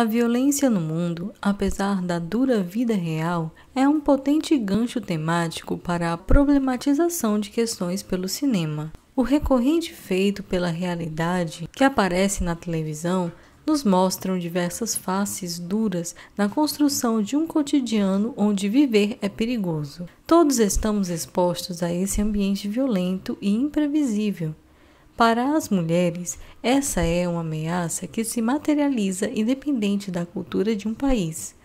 A violência no mundo, apesar da dura vida real, é um potente gancho temático para a problematização de questões pelo cinema. O recorrente feito pela realidade que aparece na televisão nos mostram diversas faces duras na construção de um cotidiano onde viver é perigoso. Todos estamos expostos a esse ambiente violento e imprevisível, para as mulheres, essa é uma ameaça que se materializa independente da cultura de um país.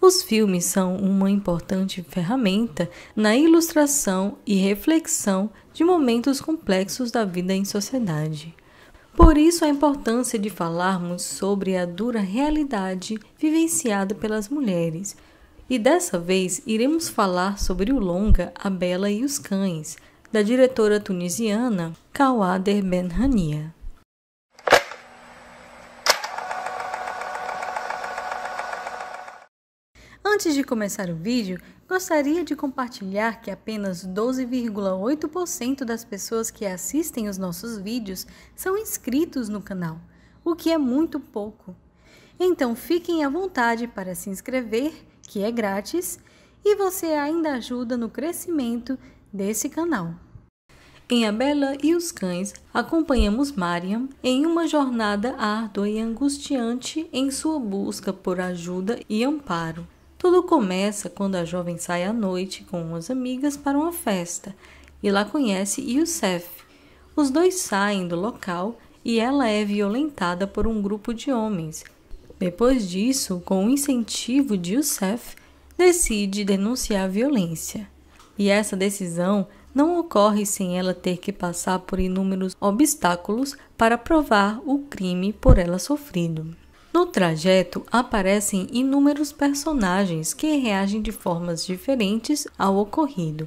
Os filmes são uma importante ferramenta na ilustração e reflexão de momentos complexos da vida em sociedade. Por isso, a importância de falarmos sobre a dura realidade vivenciada pelas mulheres. E dessa vez iremos falar sobre o longa A Bela e os Cães, da diretora tunisiana Kawader Benhania. Antes de começar o vídeo, gostaria de compartilhar que apenas 12,8% das pessoas que assistem os nossos vídeos são inscritos no canal, o que é muito pouco. Então fiquem à vontade para se inscrever, que é grátis, e você ainda ajuda no crescimento desse canal. Em A Bela e os Cães, acompanhamos Mariam em uma jornada árdua e angustiante em sua busca por ajuda e amparo. Tudo começa quando a jovem sai à noite com umas amigas para uma festa e lá conhece Youssef. Os dois saem do local e ela é violentada por um grupo de homens. Depois disso, com o incentivo de Youssef, decide denunciar a violência e essa decisão não ocorre sem ela ter que passar por inúmeros obstáculos para provar o crime por ela sofrido. No trajeto aparecem inúmeros personagens que reagem de formas diferentes ao ocorrido.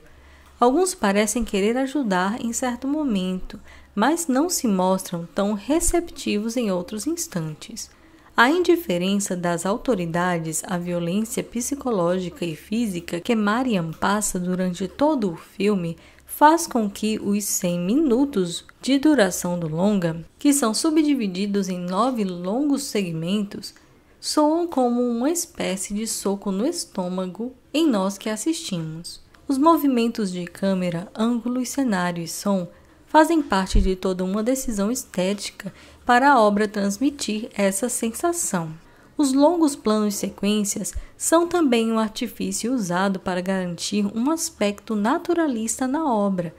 Alguns parecem querer ajudar em certo momento, mas não se mostram tão receptivos em outros instantes. A indiferença das autoridades à violência psicológica e física que Marian passa durante todo o filme faz com que os 100 minutos de duração do longa, que são subdivididos em nove longos segmentos, soam como uma espécie de soco no estômago em nós que assistimos. Os movimentos de câmera, ângulo e cenário e som fazem parte de toda uma decisão estética para a obra transmitir essa sensação. Os longos planos e sequências são também um artifício usado para garantir um aspecto naturalista na obra,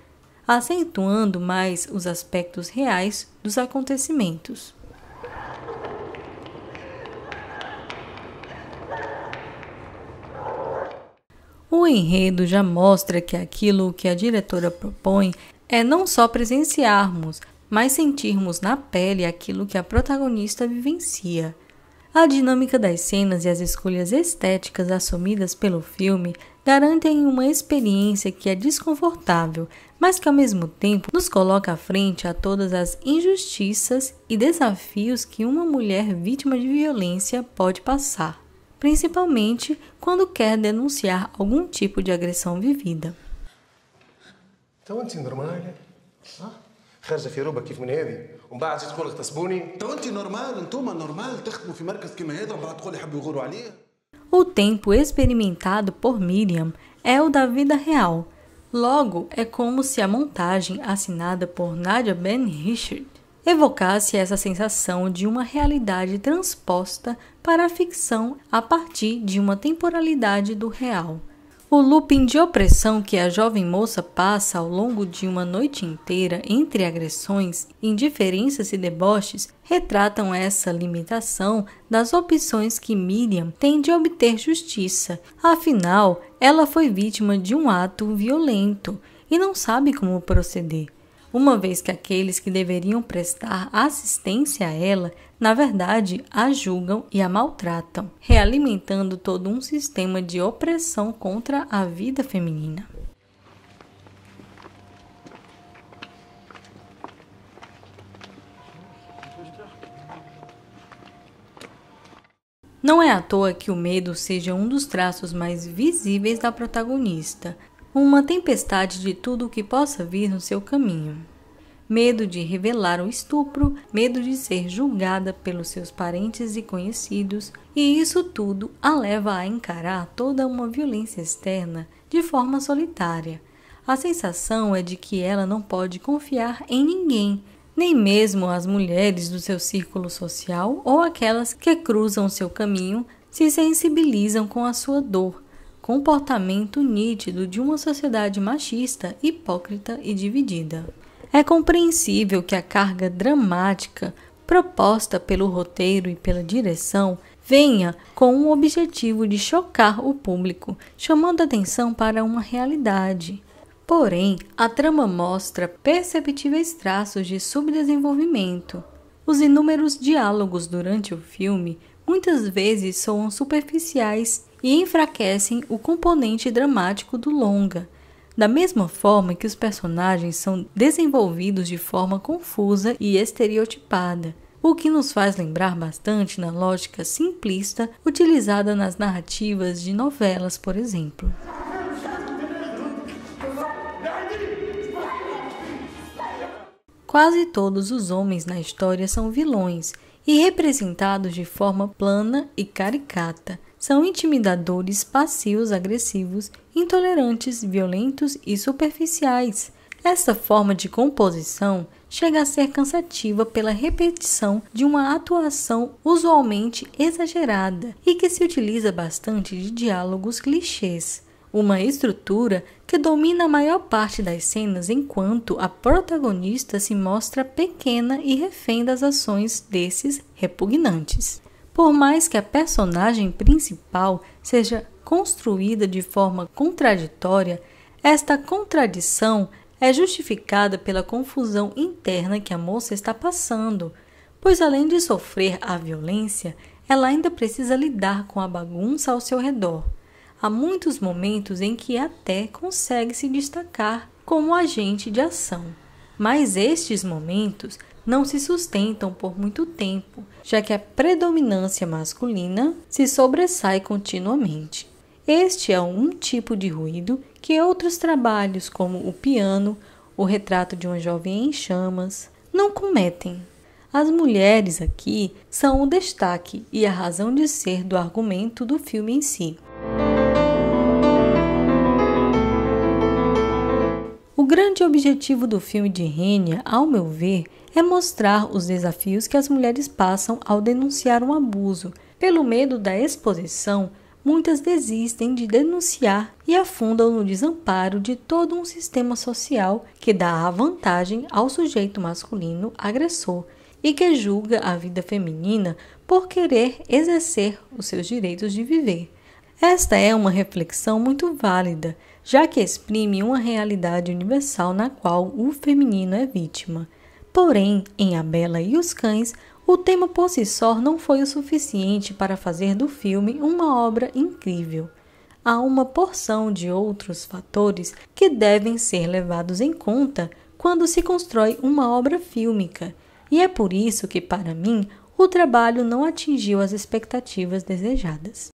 acentuando mais os aspectos reais dos acontecimentos. O enredo já mostra que aquilo que a diretora propõe é não só presenciarmos, mas sentirmos na pele aquilo que a protagonista vivencia. A dinâmica das cenas e as escolhas estéticas assumidas pelo filme garantem uma experiência que é desconfortável, mas que ao mesmo tempo nos coloca à frente a todas as injustiças e desafios que uma mulher vítima de violência pode passar, principalmente quando quer denunciar algum tipo de agressão vivida. تو انت نورمال صح خارجه في روبا كيف من هذه ومن بعد تقول تو انت نورمال انتوما نورمال تخدموا في مركز كيما هذا ومن بعد تقول يحبوا يغوروا O tempo experimentado por Miriam é o da vida real. Logo, é como se a montagem assinada por Nadia Ben Richard evocasse essa sensação de uma realidade transposta para a ficção a partir de uma temporalidade do real. O looping de opressão que a jovem moça passa ao longo de uma noite inteira entre agressões, indiferenças e deboches retratam essa limitação das opções que Miriam tem de obter justiça. Afinal, ela foi vítima de um ato violento e não sabe como proceder uma vez que aqueles que deveriam prestar assistência a ela, na verdade, a julgam e a maltratam, realimentando todo um sistema de opressão contra a vida feminina. Não é à toa que o medo seja um dos traços mais visíveis da protagonista, uma tempestade de tudo o que possa vir no seu caminho. Medo de revelar o estupro, medo de ser julgada pelos seus parentes e conhecidos, e isso tudo a leva a encarar toda uma violência externa de forma solitária. A sensação é de que ela não pode confiar em ninguém, nem mesmo as mulheres do seu círculo social ou aquelas que cruzam seu caminho se sensibilizam com a sua dor comportamento nítido de uma sociedade machista, hipócrita e dividida. É compreensível que a carga dramática proposta pelo roteiro e pela direção venha com o objetivo de chocar o público, chamando atenção para uma realidade. Porém, a trama mostra perceptíveis traços de subdesenvolvimento. Os inúmeros diálogos durante o filme muitas vezes soam superficiais e enfraquecem o componente dramático do longa. Da mesma forma que os personagens são desenvolvidos de forma confusa e estereotipada, o que nos faz lembrar bastante na lógica simplista utilizada nas narrativas de novelas, por exemplo. Quase todos os homens na história são vilões e representados de forma plana e caricata são intimidadores, passivos, agressivos, intolerantes, violentos e superficiais. Essa forma de composição chega a ser cansativa pela repetição de uma atuação usualmente exagerada e que se utiliza bastante de diálogos clichês. Uma estrutura que domina a maior parte das cenas enquanto a protagonista se mostra pequena e refém das ações desses repugnantes. Por mais que a personagem principal seja construída de forma contraditória, esta contradição é justificada pela confusão interna que a moça está passando, pois além de sofrer a violência, ela ainda precisa lidar com a bagunça ao seu redor. Há muitos momentos em que até consegue se destacar como agente de ação, mas estes momentos não se sustentam por muito tempo, já que a predominância masculina se sobressai continuamente. Este é um tipo de ruído que outros trabalhos, como o piano, o retrato de uma jovem em chamas, não cometem. As mulheres aqui são o destaque e a razão de ser do argumento do filme em si. O grande objetivo do filme de Rênia, ao meu ver, é mostrar os desafios que as mulheres passam ao denunciar um abuso. Pelo medo da exposição, muitas desistem de denunciar e afundam no desamparo de todo um sistema social que dá a vantagem ao sujeito masculino agressor e que julga a vida feminina por querer exercer os seus direitos de viver. Esta é uma reflexão muito válida já que exprime uma realidade universal na qual o feminino é vítima. Porém, em A Bela e os Cães, o tema por si só não foi o suficiente para fazer do filme uma obra incrível. Há uma porção de outros fatores que devem ser levados em conta quando se constrói uma obra fílmica, e é por isso que, para mim, o trabalho não atingiu as expectativas desejadas.